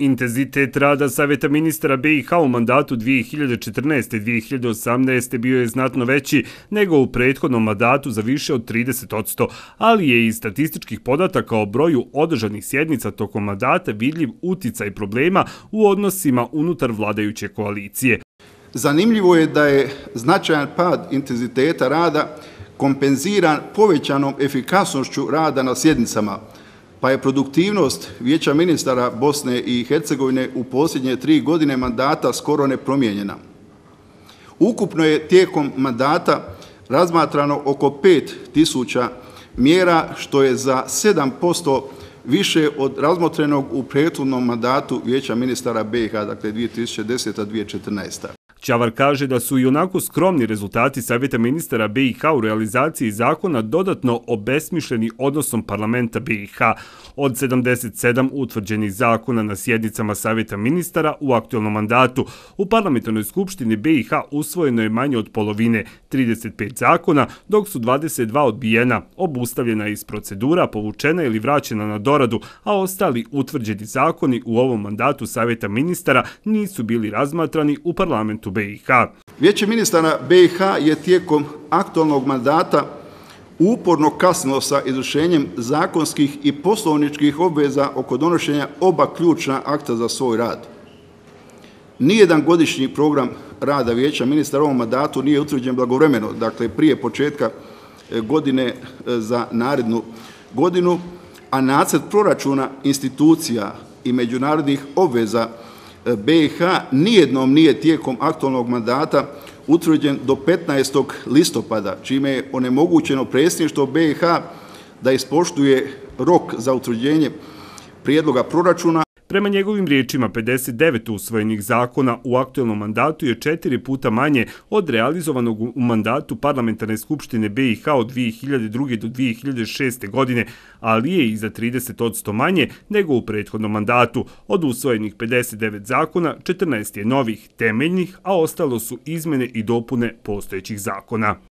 Intenzitet rada Saveta ministra BiH u mandatu 2014-2018 bio je znatno veći nego u prethodnom mandatu za više od 30%, ali je iz statističkih podataka o broju održanih sjednica tokom mandata vidljiv uticaj problema u odnosima unutar vladajuće koalicije. Zanimljivo je da je značajan pad intenziteta rada kompenziran povećanom efikasnošću rada na sjednicama pa je produktivnost vijeća ministara Bosne i Hercegovine u posljednje tri godine mandata skoro nepromijenjena. Ukupno je tijekom mandata razmatrano oko 5000 mjera, što je za 7% više od razmotrenog u prethodnom mandatu vijeća ministara BiH, dakle 2010-2014. Čavar kaže da su i onako skromni rezultati Savjeta ministara BiH u realizaciji zakona dodatno obesmišljeni odnosom parlamenta BiH. Od 77 utvrđenih zakona na sjednicama Savjeta ministara u aktualnom mandatu, u parlamentarnoj skupštini BiH usvojeno je manje od polovine 35 zakona, dok su 22 odbijena, obustavljena iz procedura, povučena ili vraćena na doradu, a ostali utvrđeni zakoni u ovom mandatu Savjeta ministara nisu bili razmatrani u parlamentu Hrvatsku BiH. Vijeće ministara BiH je tijekom aktualnog mandata uporno kasnilo sa izrušenjem zakonskih i poslovničkih obveza oko donošenja oba ključna akta za svoj rad. Nijedan godišnji program rada vijeća ministara ovom mandatu nije utvrđen blagovremeno, dakle prije početka e, godine e, za narednu godinu, a nacrt proračuna institucija i međunarodnih obveza E, BiH nijednom nije tijekom aktualnog mandata utvrđen do 15. listopada, čime je onemogućeno predsjedništvo BiH da ispoštuje rok za utvrđenje prijedloga proračuna, Prema njegovim riječima, 59 usvojenih zakona u aktuelnom mandatu je četiri puta manje od realizovanog u mandatu Parlamentarne skupštine BiH od 2002. do 2006. godine, ali je i za 30 odsto manje nego u prethodnom mandatu. Od usvojenih 59 zakona, 14 je novih, temeljnih, a ostalo su izmene i dopune postojećih zakona.